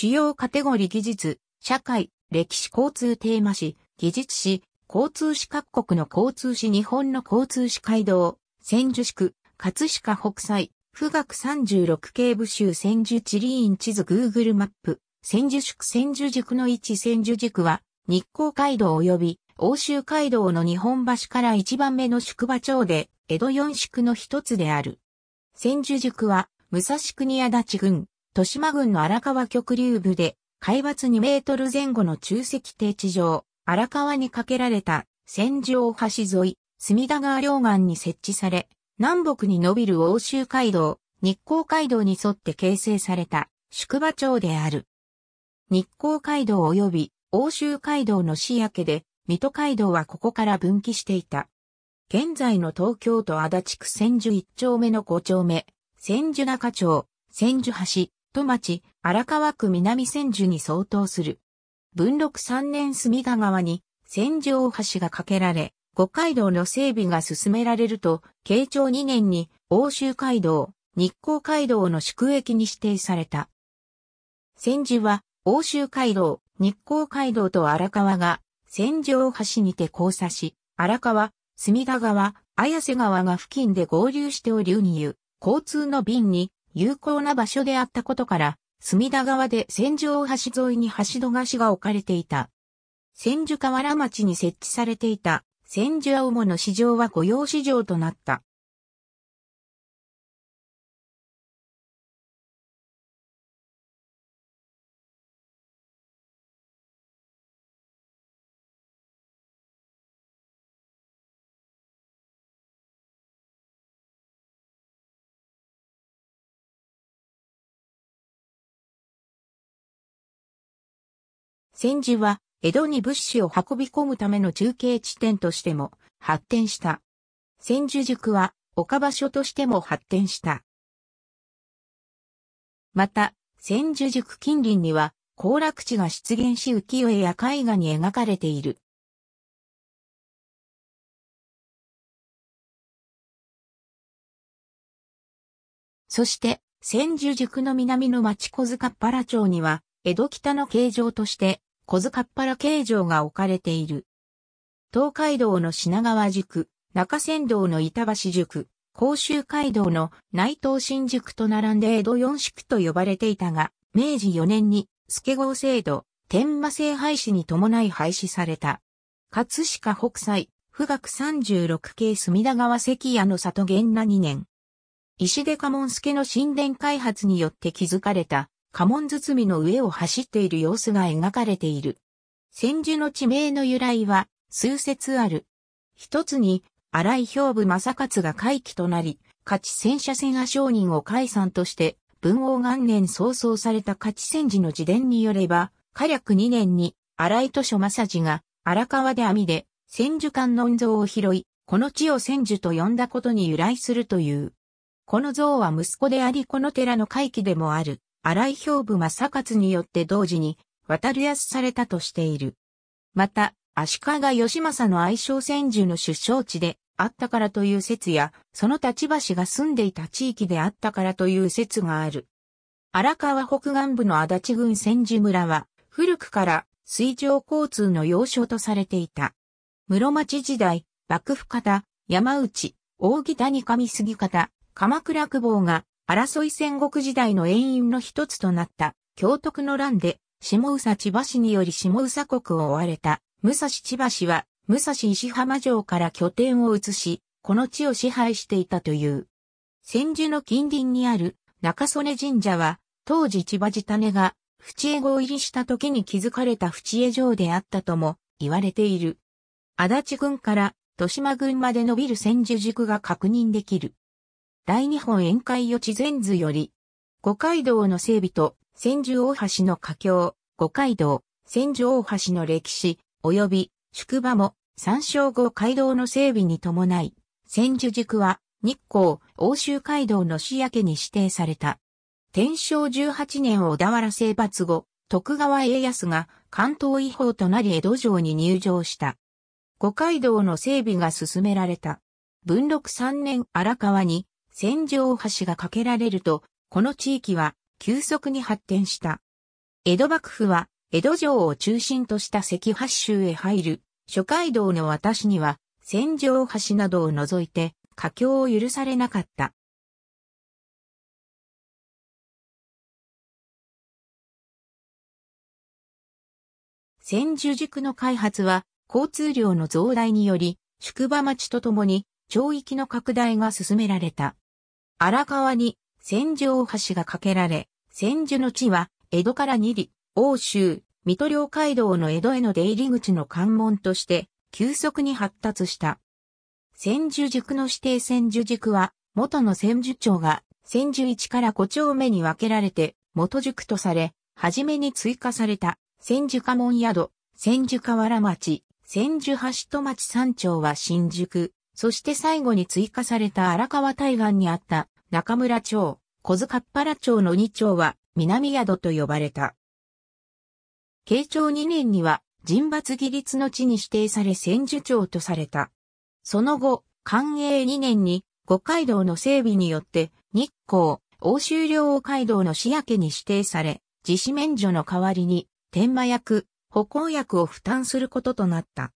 主要カテゴリ技術、社会、歴史交通テーマ誌、技術誌、交通誌各国の交通誌日本の交通誌街道、千住宿、葛飾北斎、富岳36系部州千住地理院地図 Google マップ、千住宿千住塾の位置千住塾は、日光街道及び欧州街道の日本橋から一番目の宿場町で、江戸四宿の一つである。千住塾は、武蔵国足立郡、豊島郡の荒川極流部で、海抜2メートル前後の中石低地上、荒川に架けられた、千住大橋沿い、隅田川両岸に設置され、南北に伸びる欧州街道、日光街道に沿って形成された宿場町である。日光街道及び欧州街道の市明けで、水戸街道はここから分岐していた。現在の東京都足立区千住一丁目の五丁目、千住中町、千住橋、都町、荒川区南千住に相当する。文禄3年隅田川に、千住大橋が架けられ、五街道の整備が進められると、慶長2年に、欧州街道、日光街道の宿駅に指定された。千住は、欧州街道、日光街道と荒川が、千住大橋にて交差し、荒川、隅田川、綾瀬川が付近で合流しておりうに交通の便に有効な場所であったことから、隅田川で戦場大橋沿いに橋戸菓子が置かれていた。千住河原町に設置されていた千住青物市場は御用市場となった。戦時は江戸に物資を運び込むための中継地点としても発展した。千住塾は岡場所としても発展した。また、千住塾近隣には行楽地が出現し浮世絵や絵画に描かれている。そして、千住塾の南の町小塚原町には、江戸北の形状として、小塚っ原形状が置かれている。東海道の品川宿、中山道の板橋宿、甲州街道の内藤新宿と並んで江戸四宿と呼ばれていたが、明治4年に助号制度、天馬制廃止に伴い廃止された。葛飾北斎、富岳36系隅田川関屋の里源那2年。石出家門助の神殿開発によって築かれた家紋包みの上を走っている様子が描かれている。千住の地名の由来は数説ある。一つに、荒井兵部正勝が回帰となり、勝ち戦車戦が商人を解散として、文王元年早々された勝ち戦時の自伝によれば、火略2年に荒井図書正治が荒川で網で千住観音像を拾い、この地を千住と呼んだことに由来するという。この像は息子でありこの寺の回帰でもある。荒井兵部正勝によって同時に渡り安されたとしている。また、足利義政の愛称千住の出生地であったからという説や、その立場氏が住んでいた地域であったからという説がある。荒川北岸部の足立郡千住村は、古くから水上交通の要所とされていた。室町時代、幕府方、山内、大木谷上杉方、鎌倉久保が争い戦国時代の遠因の一つとなった、京徳の乱で、下佐千葉氏により下佐国を追われた、武蔵千葉氏は、武蔵石浜城から拠点を移し、この地を支配していたという。千住の近隣にある中曽根神社は、当時千葉地種が、淵江号入りした時に築かれた淵江城であったとも言われている。足立郡から豊島郡まで伸びる千住宿が確認できる。大日本宴会予知全図より、五街道の整備と千住大橋の架橋、五街道、千住大橋の歴史、及び宿場も参照後街道の整備に伴い、千住塾は日光、欧州街道の仕上げに指定された。天正18年小田原征伐後、徳川家康が関東違法となり江戸城に入城した。五街道の整備が進められた。文禄3年荒川に戦場橋が架けられると、この地域は急速に発展した。江戸幕府は、江戸城を中心とした関八州へ入る、諸街道の私には、戦場橋などを除いて、佳境を許されなかった。千住塾の開発は、交通量の増大により、宿場町とともに、町域の拡大が進められた。荒川に千住大橋が架けられ、千住の地は江戸から二里、欧州、水戸領街道の江戸への出入り口の関門として急速に発達した。千住塾の指定千住塾は元の千住町が千住一から五丁目に分けられて元塾とされ、初めに追加された千住家門宿、千住河原町、千住橋戸町三町は新宿、そして最後に追加された荒川対岸にあった中村町、小塚っ原町の2町は南宿と呼ばれた。慶長2年には人抜義律の地に指定され千住町とされた。その後、寛永2年に五街道の整備によって日光、欧州両王街道の市やけに指定され、自死免除の代わりに天満役、歩行役を負担することとなった。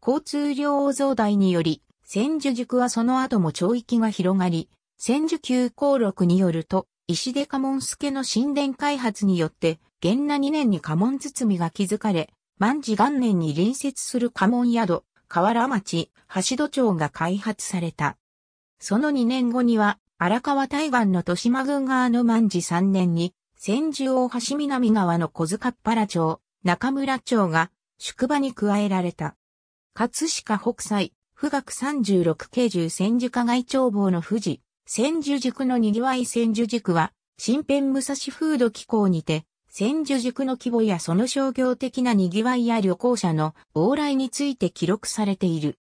交通量増大により、千住塾はその後も町域が広がり、千住急行録によると、石出家門助の神殿開発によって、元那2年に家門包が築かれ、万事元年に隣接する家門宿、河原町、橋戸町が開発された。その2年後には、荒川対岸の豊島郡側の万事3年に、千住大橋南側の小塚っ原町、中村町が宿場に加えられた。葛飾北斎、富岳36京獣千住加外眺望の富士、千住塾の賑わい千住塾は、新編武蔵風土機構にて、千住塾の規模やその商業的な賑わいや旅行者の往来について記録されている。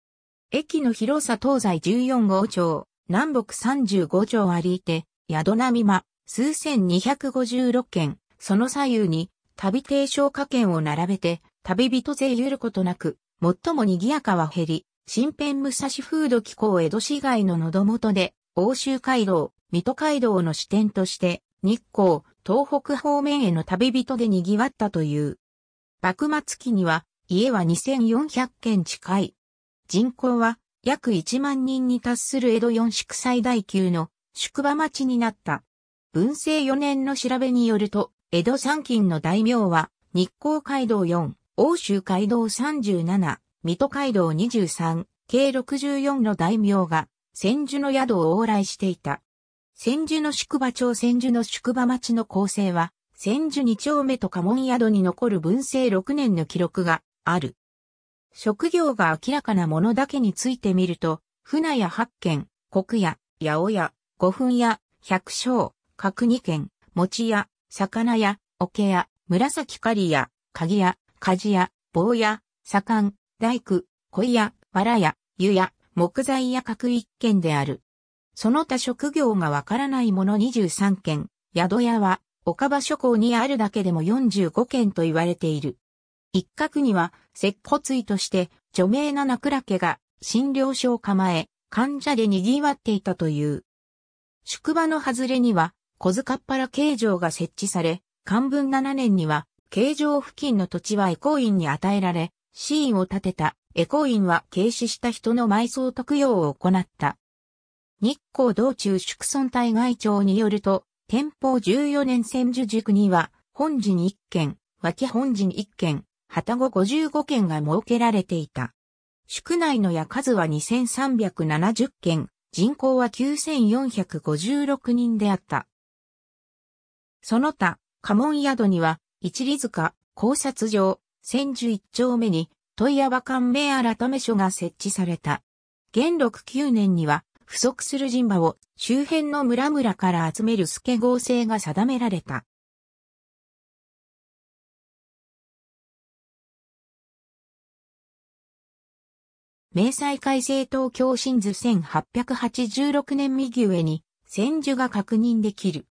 駅の広さ東西14号町、南北35町ありて、宿並間、数千256件、その左右に、旅停消化券を並べて、旅人勢ゆることなく、最も賑やかは減り、新編武蔵風土機構江戸市街の喉元で、欧州街道、水戸街道の支点として、日光、東北方面への旅人で賑わったという。幕末期には、家は2400軒近い。人口は、約1万人に達する江戸四宿最大級の宿場町になった。文政4年の調べによると、江戸三金の大名は、日光街道4、欧州街道37、水戸街道23、計64の大名が、千住の宿を往来していた。千住の宿場町千住の宿場町の構成は、千住二丁目と家紋宿に残る文政6年の記録がある。職業が明らかなものだけについてみると、船屋八軒、国屋、八百屋、五分屋、百姓、角二軒、餅屋、魚屋、桶屋、紫狩り屋、鍵屋、鍛冶屋、棒屋、左官、大工、小屋、藁屋、湯屋、木材屋各一軒である。その他職業がわからないもの23軒、宿屋は、岡場諸港にあるだけでも45軒と言われている。一角には、石骨医として、著名な名倉家が、診療所を構え、患者で賑わっていたという。宿場の外れには、小塚っ腹形状が設置され、漢文7年には、形状付近の土地はエコ院に与えられ、シーンを建てた、エコインは軽視した人の埋葬特養を行った。日光道中宿村隊外長によると、天保14年千住塾には、本陣1軒、脇本陣1軒、旗後55軒が設けられていた。宿内の屋数は2370軒、人口は9456人であった。その他、家紋宿には、一里塚、考察場、千住一丁目に、問屋和官名改め所が設置された。元禄九年には、不足する人馬を周辺の村々から集める助合制が定められた。明細改正東京新図1886年右上に、千住が確認できる。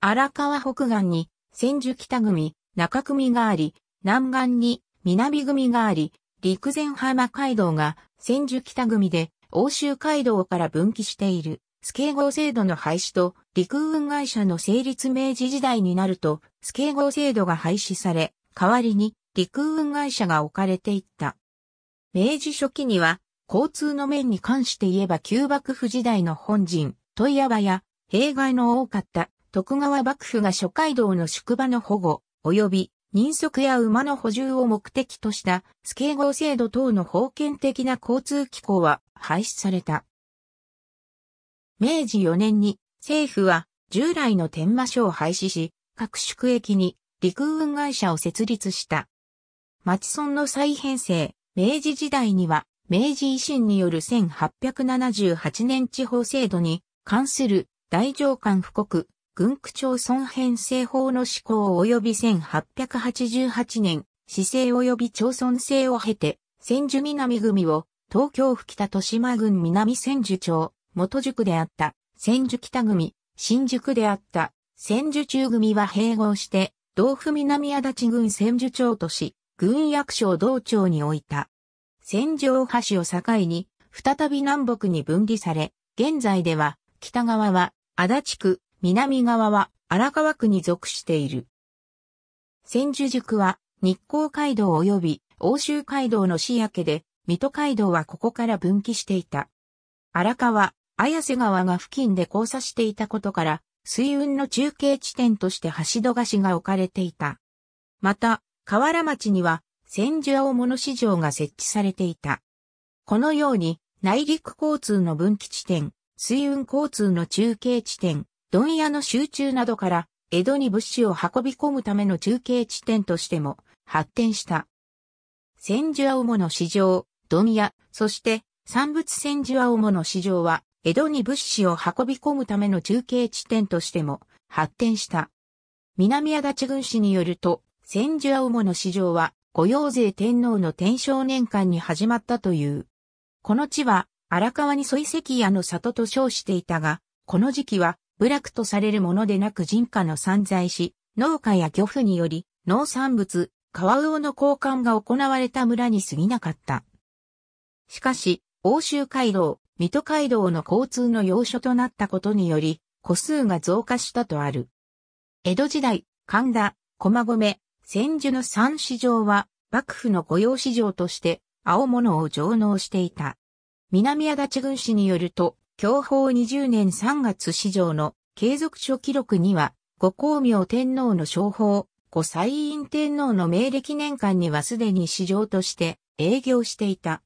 荒川北岸に、千住北組、中組があり、南岸に南組があり、陸前浜街道が千住北組で欧州街道から分岐している。スケーー制度の廃止と陸運会社の成立明治時代になるとスケーー制度が廃止され、代わりに陸運会社が置かれていった。明治初期には交通の面に関して言えば旧幕府時代の本陣、問屋場や弊害の多かった徳川幕府が諸街道の宿場の保護及び人足や馬の補充を目的としたスケーゴ制度等の封建的な交通機構は廃止された。明治4年に政府は従来の天馬所を廃止し、各宿駅に陸運会社を設立した。町村の再編成、明治時代には明治維新による1878年地方制度に関する大上官布告、軍区町村編成法の施行及び1888年、市政及び町村制を経て、千住南組を東京府北豊島郡南千住町、元宿であった千住北組、新宿であった千住中組は併合して、道府南足立郡千住町とし、軍役所を同町に置いた。千住大橋を境に、再び南北に分離され、現在では、北側は足立区、南側は荒川区に属している。千住宿は日光街道及び欧州街道の市やけで、水戸街道はここから分岐していた。荒川、綾瀬川が付近で交差していたことから、水運の中継地点として橋戸菓子が置かれていた。また、河原町には、千住青物市場が設置されていた。このように、内陸交通の分岐地点、水運交通の中継地点、問屋の集中などから、江戸に物資を運び込むための中継地点としても発展した。千住青物市場、問屋、そして産物千住青物市場は、江戸に物資を運び込むための中継地点としても発展した。南足立郡市によると、千住青物市場は、御用税天皇の天正年間に始まったという。この地は、荒川にい石屋の里と称していたが、この時期は、部落とされるものでなく人家の散在し、農家や漁夫により農産物、川魚の交換が行われた村に過ぎなかった。しかし、欧州街道、水戸街道の交通の要所となったことにより、個数が増加したとある。江戸時代、神田、駒込、千住の三市場は、幕府の御用市場として、青物を上納していた。南足立郡師によると、享保20年3月史上の継続書記録には、五光明天皇の称法、五歳院天皇の明暦年間にはすでに史上として営業していた。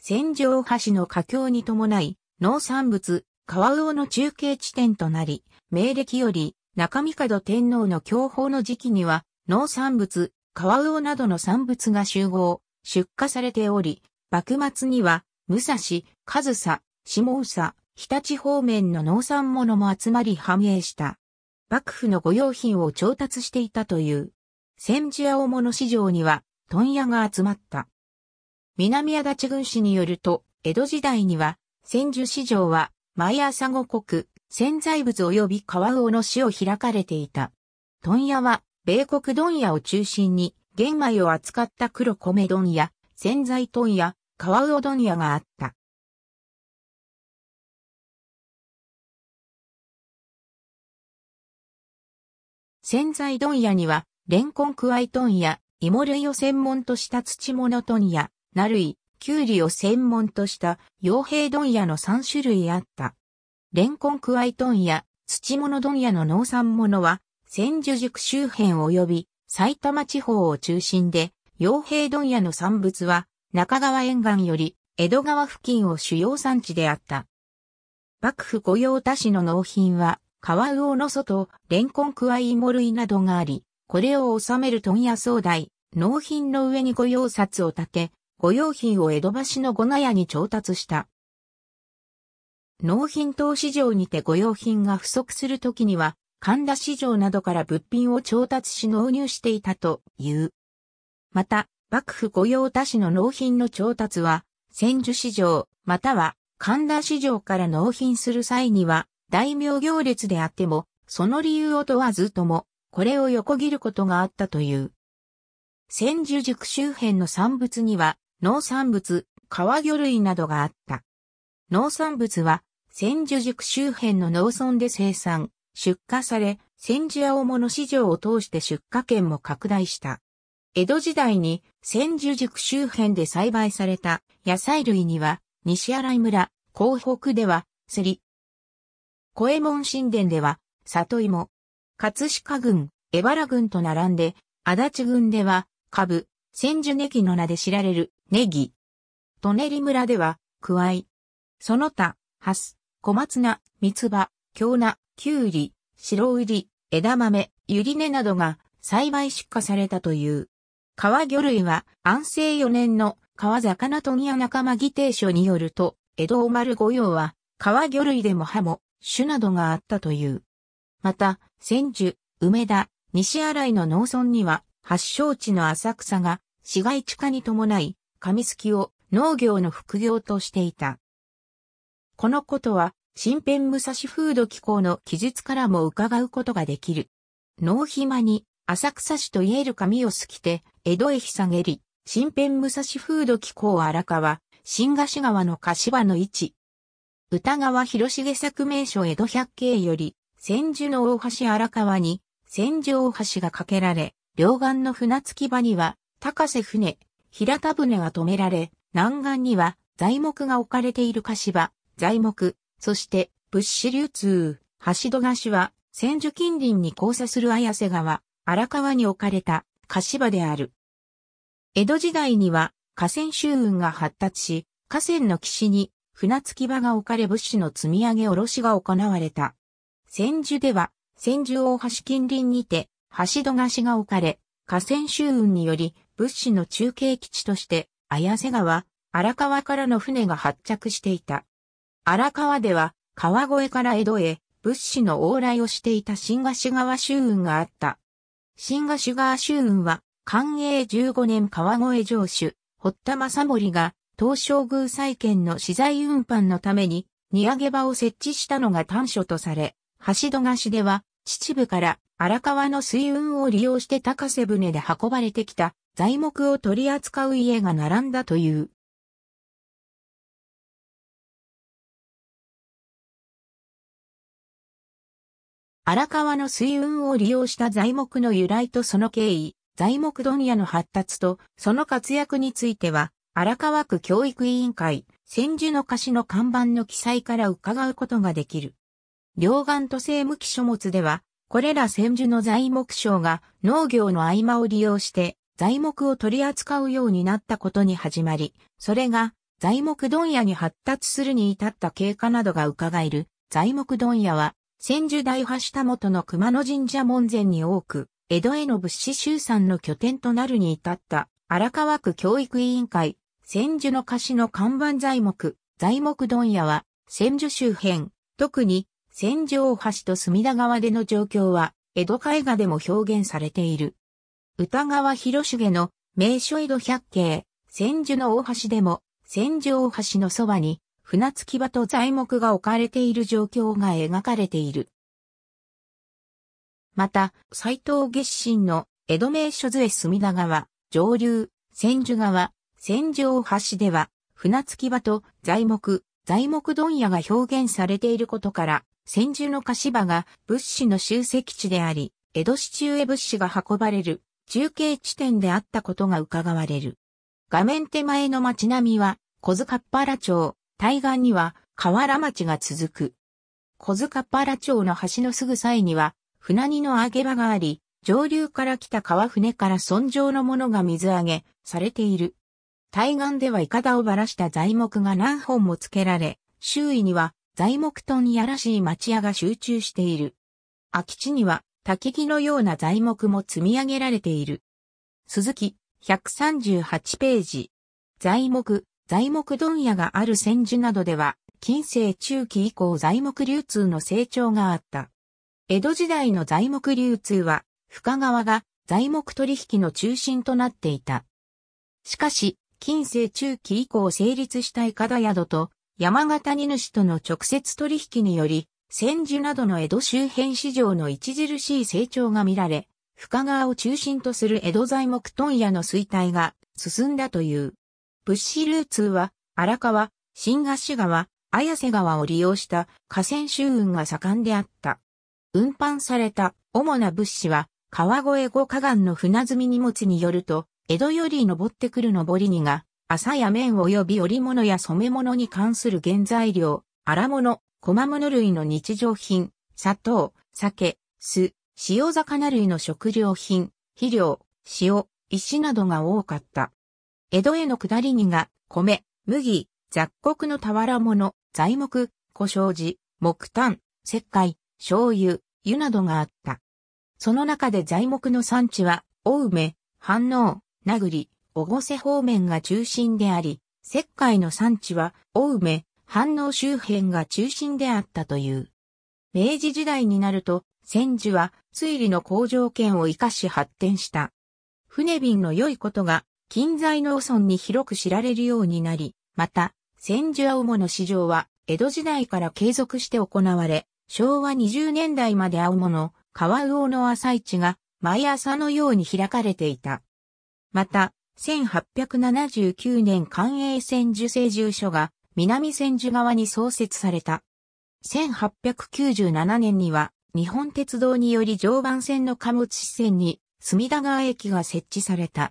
戦場橋の佳境に伴い、農産物、川魚の中継地点となり、明暦より中角天皇の享保の時期には、農産物、川魚などの産物が集合、出荷されており、幕末には、武蔵、上総、下総、日立方面の農産物も集まり繁栄した。幕府の御用品を調達していたという。千住青物市場には、問屋が集まった。南足立郡市によると、江戸時代には、千住市場は、毎朝五国、潜在物及び川魚の市を開かれていた。問屋は、米国問屋を中心に、玄米を扱った黒米問屋、潜在問屋、川魚問屋があった。潜在問屋には、レンコンクワイトン屋、芋類を専門とした土物問屋、ナルイ、キュウリを専門とした傭兵問屋の3種類あった。レンコンクワイトン屋、土物問屋の農産物は、千住塾周辺及び埼玉地方を中心で、傭兵問屋の産物は、中川沿岸より江戸川付近を主要産地であった。幕府御用達の納品は、カワウオの外、レンコンクワイモ類などがあり、これを収める問屋総代、納品の上に御用札を立て、御用品を江戸橋の五納屋に調達した。納品等市場にて御用品が不足するときには、神田市場などから物品を調達し納入していたという。また、幕府御用達の納品の調達は、千住市場、または神田市場から納品する際には、大名行列であっても、その理由を問わずとも、これを横切ることがあったという。千住塾周辺の産物には、農産物、川魚類などがあった。農産物は、千住塾周辺の農村で生産、出荷され、千住青物市場を通して出荷権も拡大した。江戸時代に千住塾周辺で栽培された野菜類には、西新井村、江北では、セリ、小右衛門神殿では、里芋、葛飾郡、江原郡と並んで、足立郡では、カブ、千住ネギの名で知られる、ネギ。舎人村では、クワイ。その他、ハス、小松菜、三つ葉、京菜、きゅうり、白ウリ、枝豆、ユリ根などが栽培出荷されたという。川魚類は安政4年の川魚問屋仲間議定書によると、江戸丸御用は川魚類でも歯も種などがあったという。また、千住、梅田、西新井の農村には、発祥地の浅草が、市街地化に伴い、紙すきを農業の副業としていた。このことは、新編武蔵風土機構の記述からも伺うことができる。農暇に、浅草市と言える紙をすきて、江戸へひさげり、新編武蔵風土機構荒川、新菓子川の柏の位置、歌川広重作名所江戸百景より、千住の大橋荒川に、千住大橋が架けられ、両岸の船着き場には、高瀬船、平田船が止められ、南岸には、材木が置かれている柏、材木、そして、物資流通、橋戸菓子は、千住近隣に交差する綾瀬川、荒川に置かれた、柏である。江戸時代には、河川周運が発達し、河川の岸に船着き場が置かれ物資の積み上げ下ろしが行われた。千住では、千住大橋近隣にて、橋戸菓子が置かれ、河川周運により物資の中継基地として、綾瀬川、荒川からの船が発着していた。荒川では、川越から江戸へ、物資の往来をしていた新河岸川周運があった。新河岸川周運は、寛永15年川越城主、堀田正盛が、東照宮再建の資材運搬のために、荷上げ場を設置したのが短所とされ、橋戸菓子では、秩父から荒川の水運を利用して高瀬船で運ばれてきた材木を取り扱う家が並んだという。荒川の水運を利用した材木の由来とその経緯、材木問屋の発達とその活躍については、荒川区教育委員会、千住の貸しの看板の記載から伺うことができる。両岸都政無記書物では、これら千住の材木商が農業の合間を利用して材木を取り扱うようになったことに始まり、それが材木問屋に発達するに至った経過などが伺える材木問屋は、千住大橋た元の熊野神社門前に多く、江戸への物資集散の拠点となるに至った荒川区教育委員会千住の菓子の看板材木、材木問屋は、千住周辺、特に千住大橋と隅田川での状況は、江戸絵画でも表現されている。歌川広重の名所江戸百景、千住の大橋でも、千住大橋のそばに、船着き場と材木が置かれている状況が描かれている。また、斎藤月心の江戸名所図へ隅田川、上流、千住川、戦場橋では、船着き場と材木、材木問屋が表現されていることから、千住の菓場が物資の集積地であり、江戸市中へ物資が運ばれる中継地点であったことが伺われる。画面手前の町並みは、小塚原町、対岸には河原町が続く。小塚原町の橋のすぐ際には、船荷の揚げ場があり、上流から来た川船から村上のものが水揚げされている。対岸ではイカダをばらした材木が何本も付けられ、周囲には材木とにやらしい町屋が集中している。空き地には焚き木のような材木も積み上げられている。鈴木、138ページ。材木、材木問屋がある千住などでは、近世中期以降材木流通の成長があった。江戸時代の材木流通は、深川が材木取引の中心となっていた。しかし、近世中期以降成立したいかだ宿と山形荷主との直接取引により、千住などの江戸周辺市場の著しい成長が見られ、深川を中心とする江戸材木問屋の衰退が進んだという。物資流通は荒川、新河岸川、綾瀬川を利用した河川集運が盛んであった。運搬された主な物資は川越後河岸の船積み荷物によると江戸より登ってくる登り荷が、麻や綿及び織物や染物に関する原材料、荒物、小物類の日常品、砂糖、酒、酢、塩魚類の食料品、肥料、塩、石などが多かった。江戸への下り荷が、米、麦、雑穀の俵物、材木、小障子、木炭、石灰、醤油、湯などがあった。その中で材木の産地は、お梅、反応、名栗、越瀬方面が中心であり、石灰の産地は、青梅、反応周辺が中心であったという。明治時代になると、千住は水利の工場圏を生かし発展した。船便の良いことが、近在農村に広く知られるようになり、また、千住青物市場は、江戸時代から継続して行われ、昭和20年代まで青物、川魚の朝市が、毎朝のように開かれていた。また、1879年官営千住精住所が南千住側に創設された。1897年には日本鉄道により常磐線の貨物支線に隅田川駅が設置された。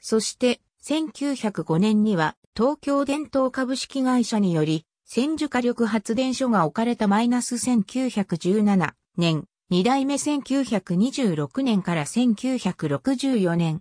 そして1905年には東京電灯株式会社により千住火力発電所が置かれたマイナス1917年、2代目1926年から1964年、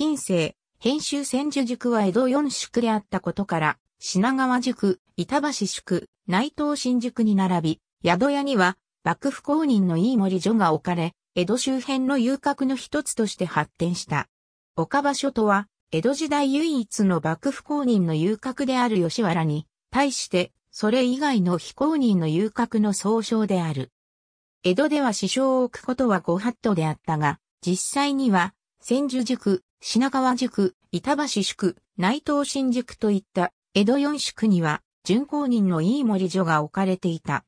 近世、編集千住塾は江戸四宿であったことから、品川塾、板橋宿、内藤新宿に並び、宿屋には、幕府公認の飯森所が置かれ、江戸周辺の遊郭の一つとして発展した。岡場所とは、江戸時代唯一の幕府公認の遊郭である吉原に、対して、それ以外の非公認の遊郭の総称である。江戸では師匠を置くことはご法度であったが、実際には、千住塾、品川宿、板橋宿、内藤新宿といった江戸四宿には巡行人の飯森所が置かれていた。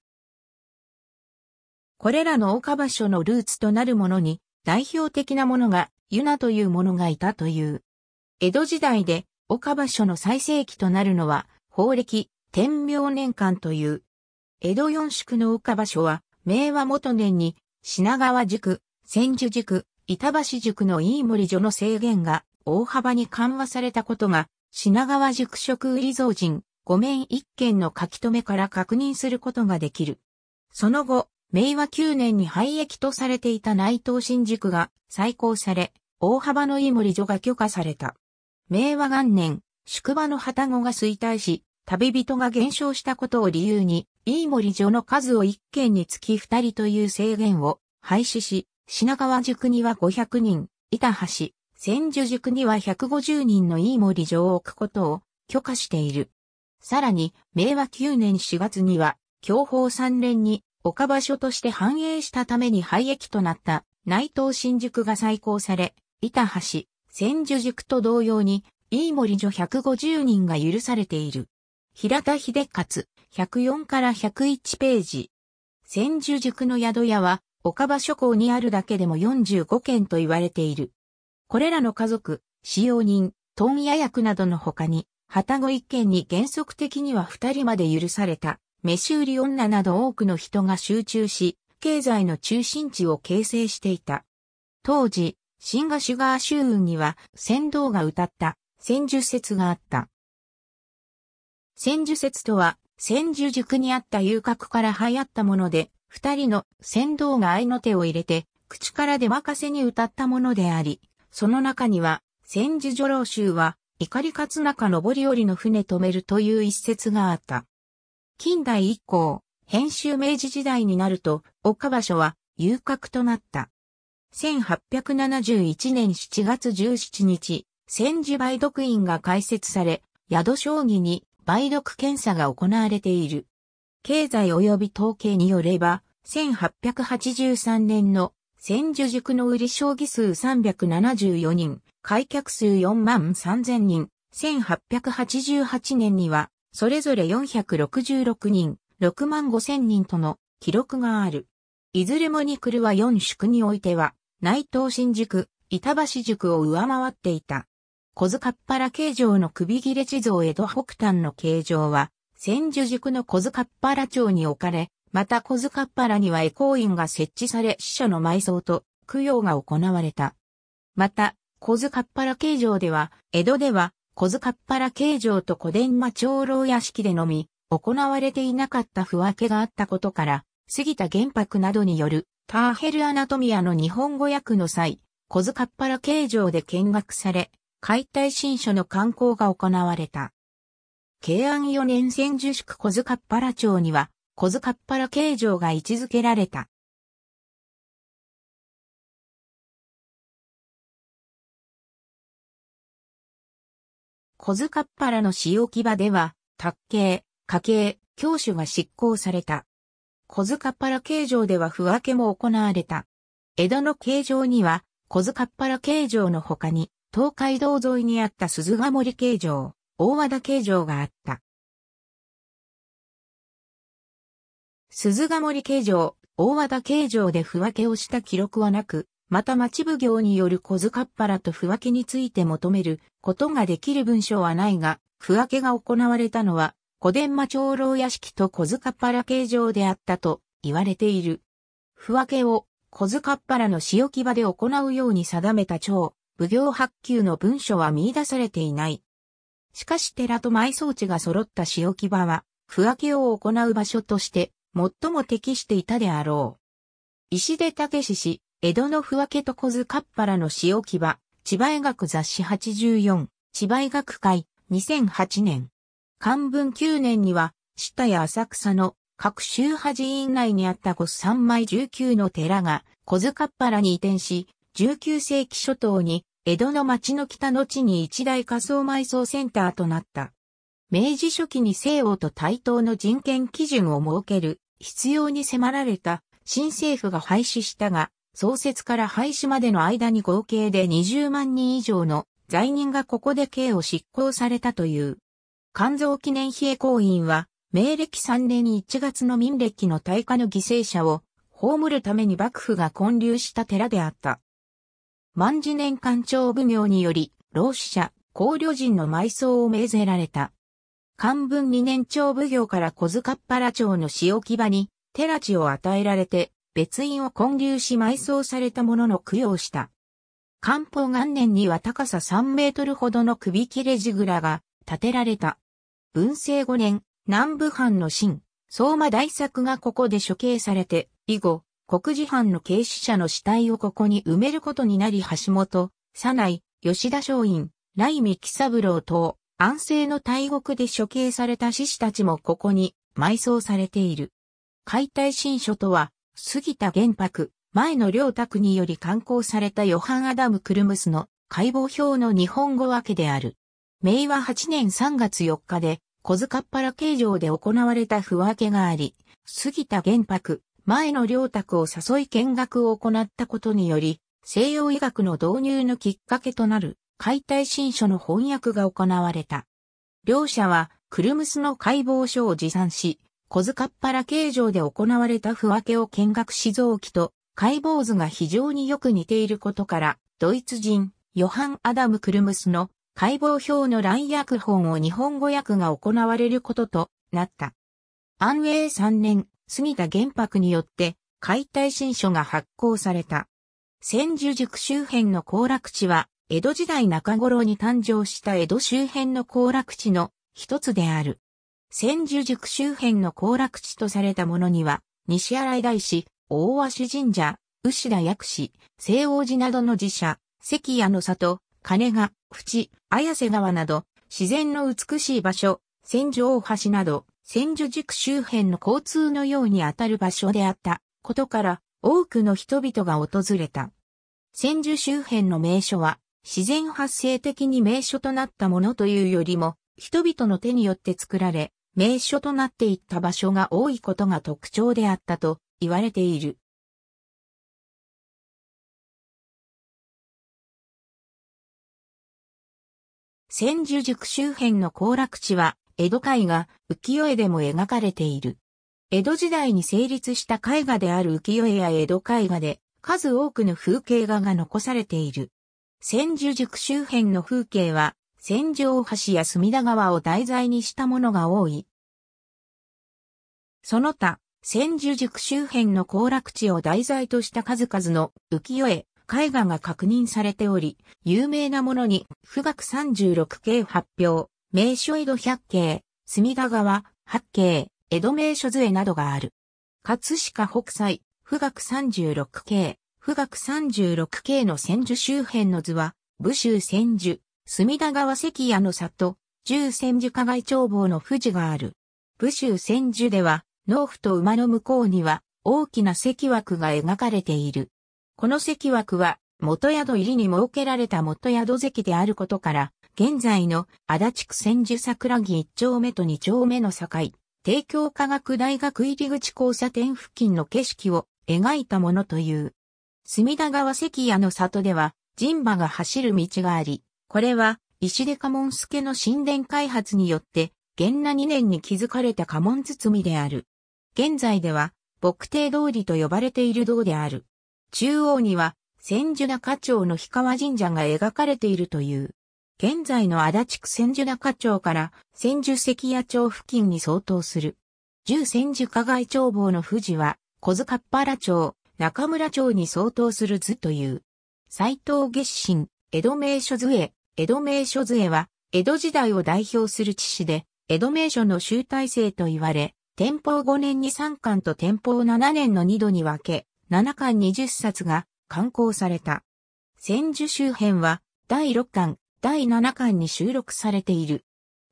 これらの岡場所のルーツとなるものに代表的なものがユナというものがいたという。江戸時代で岡場所の最盛期となるのは法暦天明年間という。江戸四宿の岡場所は明和元年に品川宿、千住宿、板橋塾の飯森所の制限が大幅に緩和されたことが、品川塾職売増人、5面1件の書き留めから確認することができる。その後、明和9年に廃駅とされていた内藤新宿が再興され、大幅の飯森所が許可された。明和元年、宿場の旗子が衰退し、旅人が減少したことを理由に、飯森所の数を1件につき2人という制限を廃止し、品川塾には500人、板橋、千住塾には150人の飯森城を置くことを許可している。さらに、明和9年4月には、教法3連に岡場所として繁栄したために廃駅となった内藤新宿が再興され、板橋、千住塾と同様に、飯森女150人が許されている。平田秀勝、104から101ページ。千住塾の宿屋は、岡場諸港にあるだけでも45件と言われている。これらの家族、使用人、問屋役などの他に、旗子一件に原則的には2人まで許された、飯売り女など多くの人が集中し、経済の中心地を形成していた。当時、シンガシュガー州運には、先導が歌った、千住説があった。千住説とは、千住塾にあった遊郭から流行ったもので、二人の船頭が愛の手を入れて、口から出任せに歌ったものであり、その中には、千住女郎衆は、怒り勝中上り折の船止めるという一節があった。近代以降、編集明治時代になると、岡場所は遊郭となった。1871年7月17日、千住梅毒院が開設され、宿将棋に梅毒検査が行われている。経済及び統計によれば、1883年の千住塾の売り将棋数374人、開脚数4万3000人、1888年には、それぞれ466人、6万5000人との記録がある。いずれもニクルは4宿においては、内藤新宿、板橋塾を上回っていた。小塚っ原形状の首切れ地蔵江戸北端の形状は、千住塾の小塚っ原町に置かれ、また小塚っ原には恵光院が設置され死者の埋葬と供養が行われた。また、小塚っ原形状では、江戸では小塚っ原形状と古伝馬長老屋敷でのみ、行われていなかった不分けがあったことから、杉田玄白などによるターヘルアナトミアの日本語訳の際、小塚っ原形状で見学され、解体新書の刊行が行われた。慶安4年千住宿小塚っ原町には、小塚っ原慶城が位置づけられた。小塚っ原の使用木場では、卓形、家計、教主が執行された。小塚っ原慶城では不分けも行われた。江戸の慶城には、小塚っ原慶城の他に、東海道沿いにあった鈴ヶ森慶城、大和田形状があった。鈴ヶ森形状、大和田形状で不分けをした記録はなく、また町奉行による小塚っ腹と不分けについて求めることができる文章はないが、不分けが行われたのは、小伝馬長老屋敷と小塚っ腹形状であったと言われている。不分けを小塚っ腹の仕置き場で行うように定めた長、奉行発給の文書は見出されていない。しかし寺と埋葬地が揃った仕置き場は、区分けを行う場所として、最も適していたであろう。石出武史氏、江戸の不分けと小津カッパラの仕置き場、千葉医学雑誌84、千葉医学会、2008年。漢文9年には、下や浅草の各宗派寺院内にあった御三枚19の寺が、小津カッパラに移転し、19世紀初頭に江戸の町の北の地に一大仮想埋葬センターとなった。明治初期に西欧と対等の人権基準を設ける必要に迫られた新政府が廃止したが、創設から廃止までの間に合計で20万人以上の罪人がここで刑を執行されたという。肝臓記念碑公院は、明暦3年1月の民暦の大火の犠牲者を葬るために幕府が建立した寺であった。万次年官庁奉行により、老子者、高慮人の埋葬を命ぜられた。漢文二年庁奉行から小塚っ原町の仕置き場に、寺地を与えられて、別院を建立し埋葬されたものの供養した。漢方元年には高さ3メートルほどの首切れ地蔵が建てられた。文政5年、南部藩の新、相馬大作がここで処刑されて、以後、国事犯の軽死者の死体をここに埋めることになり橋本、佐内、吉田松陰、雷美喜三郎等、安政の大獄で処刑された志士たちもここに埋葬されている。解体新書とは、杉田玄白、前の良宅により刊行されたヨハン・アダム・クルムスの解剖表の日本語訳である。明和8年3月4日で、小塚っ原形状で行われた不分けがあり、杉田玄白、前の良卓を誘い見学を行ったことにより、西洋医学の導入のきっかけとなる解体新書の翻訳が行われた。両者は、クルムスの解剖書を持参し、小塚っ腹形状で行われた不分けを見学し臓器と解剖図が非常によく似ていることから、ドイツ人、ヨハン・アダム・クルムスの解剖表の乱訳本を日本語訳が行われることとなった。安永3年、杉田玄白によって解体新書が発行された。千住塾周辺の行楽地は、江戸時代中頃に誕生した江戸周辺の行楽地の一つである。千住塾周辺の行楽地とされたものには、西新井大師、大鷲神社、牛田薬師、西王寺などの寺社、関谷の里、金が、淵、綾瀬川など、自然の美しい場所、千住大橋など、千住塾周辺の交通のようにあたる場所であったことから多くの人々が訪れた。千住周辺の名所は自然発生的に名所となったものというよりも人々の手によって作られ名所となっていった場所が多いことが特徴であったと言われている。千住塾周辺の行楽地は江戸絵画、浮世絵でも描かれている。江戸時代に成立した絵画である浮世絵や江戸絵画で、数多くの風景画が残されている。千住塾周辺の風景は、戦場橋や隅田川を題材にしたものが多い。その他、千住塾周辺の行楽地を題材とした数々の浮世絵、絵画が確認されており、有名なものに、富岳36系発表、名所江戸百景、隅田川、八景、江戸名所杖などがある。葛飾北斎、富岳三十六景、富岳三十六景の千住周辺の図は、武州千住、隅田川関屋の里、十千住加害眺望の富士がある。武州千住では、農夫と馬の向こうには、大きな石枠が描かれている。この石枠は、元宿入りに設けられた元宿関であることから、現在の足立区千住桜木1丁目と2丁目の境、帝京科学大学入口交差点付近の景色を描いたものという。隅田川関屋の里では、神馬が走る道があり、これは石出家紋助の神殿開発によって、元那2年に築かれた家紋包である。現在では、牧帝通りと呼ばれている道である。中央には、千住中町の氷川神社が描かれているという。現在の足立区千住中町から千住関屋町付近に相当する。十千住加害町房の富士は、小塚っ原町、中村町に相当する図という。斎藤月心、江戸名所図絵、江戸名所図絵は、江戸時代を代表する地史で、江戸名所の集大成と言われ、天保5年に3巻と天保7年の2度に分け、7巻20冊が刊行された。千住周辺は第6巻、第7巻に収録されている。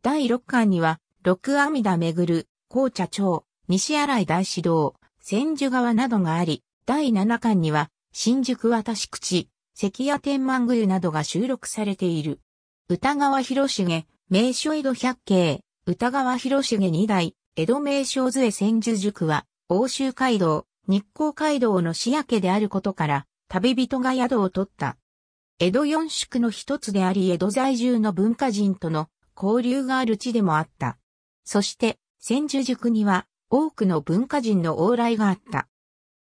第6巻には、六阿弥陀めぐる、紅茶町、西新井大師堂、千住川などがあり、第7巻には、新宿渡し口、関谷天満宮などが収録されている。歌川広重、名所江戸百景、歌川広重二代、江戸名所杖千住塾は、欧州街道、日光街道の市やけであることから、旅人が宿を取った。江戸四宿の一つであり江戸在住の文化人との交流がある地でもあった。そして、千住塾には多くの文化人の往来があった。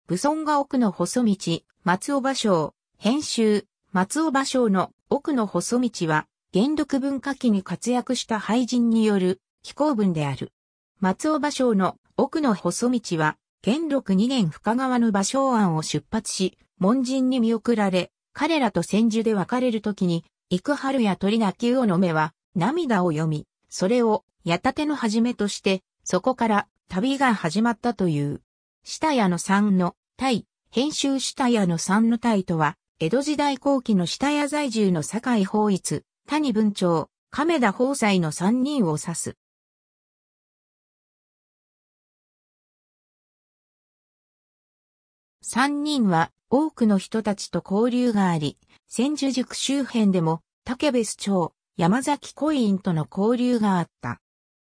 武尊が奥の細道、松尾芭蕉、編集、松尾芭蕉の奥の細道は、元禄文化期に活躍した俳人による寄行文である。松尾芭蕉の奥の細道は、元禄2年深川の芭蕉庵を出発し、門人に見送られ、彼らと千住で別れる時に、幾春や鳥がきをの目は、涙を読み、それを、た立の始めとして、そこから、旅が始まったという。下屋の三の、対、編集下屋の三の対とは、江戸時代後期の下屋在住の堺法一、谷文長、亀田法斎の三人を指す。三人は、多くの人たちと交流があり、千住塾周辺でも竹別町、山崎コインとの交流があった。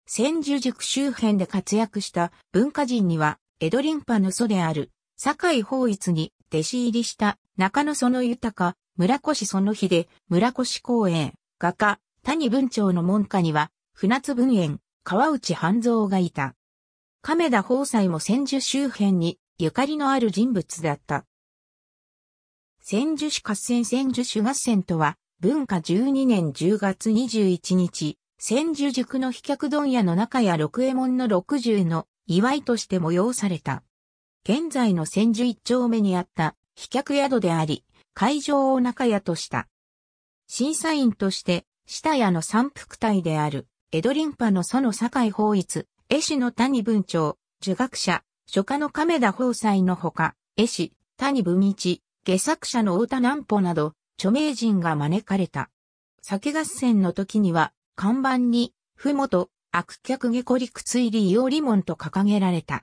千住塾周辺で活躍した文化人には、江戸林派の祖である、堺法一に弟子入りした中野園豊、村越園秀、村越公園、画家、谷文長の門下には、船津文園、川内半蔵がいた。亀田宝斎も千住周辺にゆかりのある人物だった。千樹市合戦千樹市合戦とは、文化12年10月21日、千樹塾の飛脚問屋の中や六右衛門の六十の祝いとして催された。現在の千樹一丁目にあった飛脚宿であり、会場を中屋とした。審査員として、下屋の三福隊である、江戸林波の園坂井法一、絵師の谷文長、儒学者、書家の亀田宝斎のほか、絵師、谷文一、下作者の太田南穂など、著名人が招かれた。酒合戦の時には、看板に、ふもと、悪客下孤陸追利用利門と掲げられた。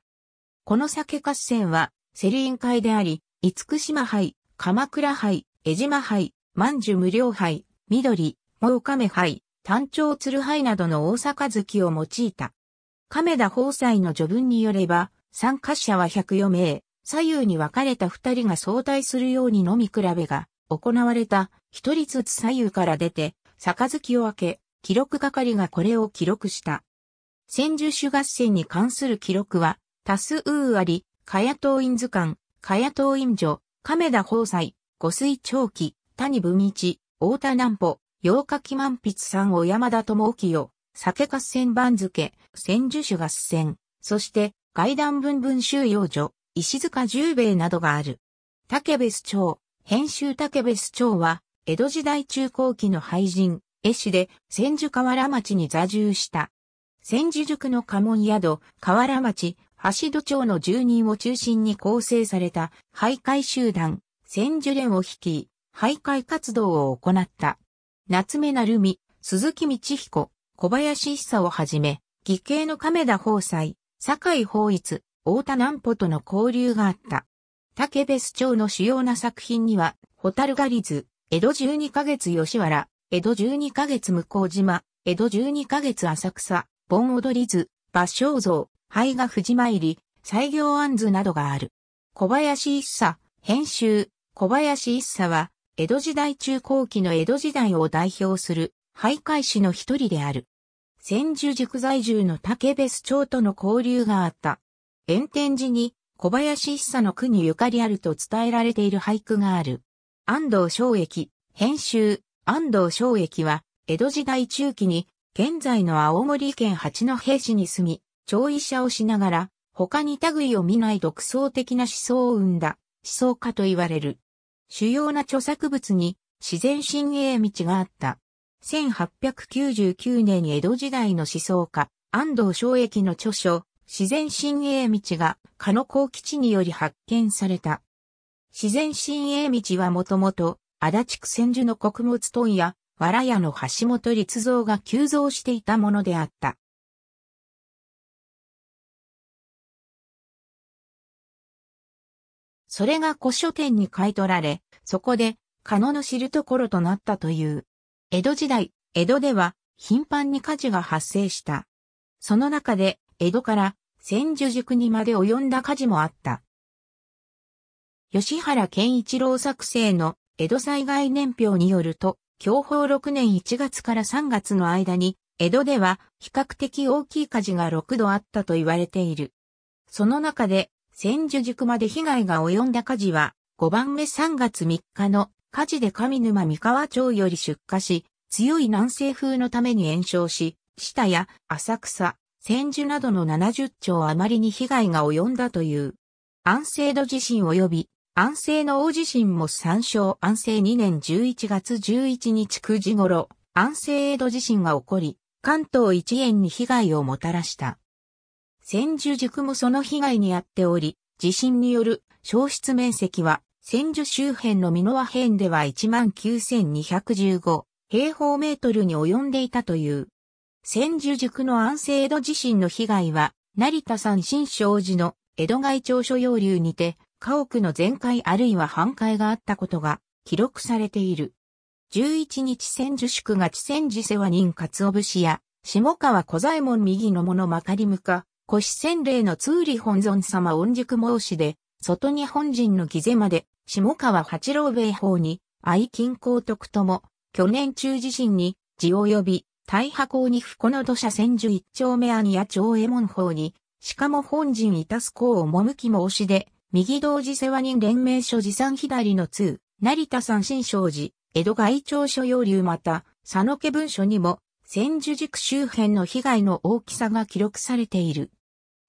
この酒合戦は、セリン会であり、厳島杯、鎌倉杯、江島杯、万寿無料杯、緑、大亀杯、単調鶴杯などの大阪月を用いた。亀田宝斎の序文によれば、参加者は104名、左右に分かれた二人が相対するようにのみ比べが行われた一人ずつ左右から出て、杯を開け、記録係がこれを記録した。千住手合戦に関する記録は、多数あり、かや党員図鑑、かや党員女、亀田宝斎、五水長期、谷文一、大田南八日木万筆さん小山田智沖よ、酒合戦番付、千住手合戦、そして、外段文文収容所。石塚十兵衛などがある。竹別町、編集竹別町は、江戸時代中後期の俳人、絵師で千住河原町に座住した。千住塾の家紋宿、河原町、橋戸町の住人を中心に構成された徘徊集団、千住連を率い、徘徊活動を行った。夏目成美、鈴木道彦、小林久をはじめ、義兄の亀田宝斎、酒井法一、太田南穂との交流があった。竹別町の主要な作品には、ホタルガリズ、江戸十二ヶ月吉原、江戸十二ヶ月向島、江戸十二ヶ月浅草、盆踊り図、芭蕉像、灰が藤参り、西行安図などがある。小林一茶、編集、小林一茶は、江戸時代中後期の江戸時代を代表する、徘徊師の一人である。千住塾在住の竹別町との交流があった。炎天寺に小林久の句にゆかりあると伝えられている俳句がある。安藤昭益、編集、安藤昭益は、江戸時代中期に、現在の青森県八戸市に住み、長医者をしながら、他に類を見ない独創的な思想を生んだ、思想家と言われる。主要な著作物に、自然神栄道があった。1899年に江戸時代の思想家、安藤昭益の著書、自然新鋭道が鹿野高吉により発見された。自然新鋭道はもともと足立区千住の穀物問屋、藁屋の橋本立造が急増していたものであった。それが古書店に買い取られ、そこで、カノの知るところとなったという。江戸時代、江戸では頻繁に火事が発生した。その中で、江戸から千住塾にまで及んだ火事もあった。吉原健一郎作成の江戸災害年表によると、享保6年1月から3月の間に、江戸では比較的大きい火事が6度あったと言われている。その中で、千住塾まで被害が及んだ火事は、5番目3月3日の火事で上沼三河町より出火し、強い南西風のために延焼し、下や浅草、千住などの70兆余りに被害が及んだという。安政土地震及び安政の大地震も参照安政2年11月11日9時頃、安政江戸地震が起こり、関東一円に被害をもたらした。千住塾もその被害にあっており、地震による消失面積は、千住周辺の美濃和辺では19,215平方メートルに及んでいたという。千住塾の安政江戸地震の被害は、成田山新勝寺の江戸外町所要流にて、家屋の全壊あるいは半壊があったことが記録されている。11日千住宿が地千住世話人鰹節や、下川小左衛門右の者まかりむか、腰千礼の通理本尊様御宿申しで、外日本人の偽善まで、下川八郎米法に、愛金公徳とも、去年中地震に、地を呼び、大破港に不この土砂千住一丁目兄や長右門法に、しかも本陣いたす公をもむきも押しで、右同時世話人連名所持参左の通、成田山新商寺、江戸外町所要流また、佐野家文書にも、千住塾周辺の被害の大きさが記録されている。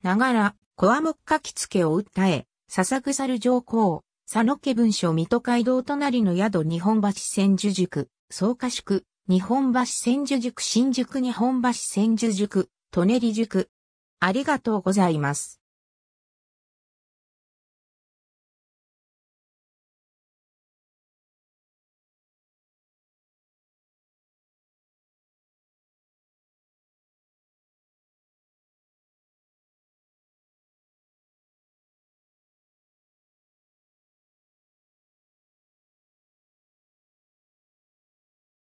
ながら、小和木ッきつけを訴え、笹草る上皇、佐野家文書水戸街道隣の宿日本橋千住塾、草加宿、日本橋千住塾新宿日本橋千住塾、舎人塾。ありがとうございます。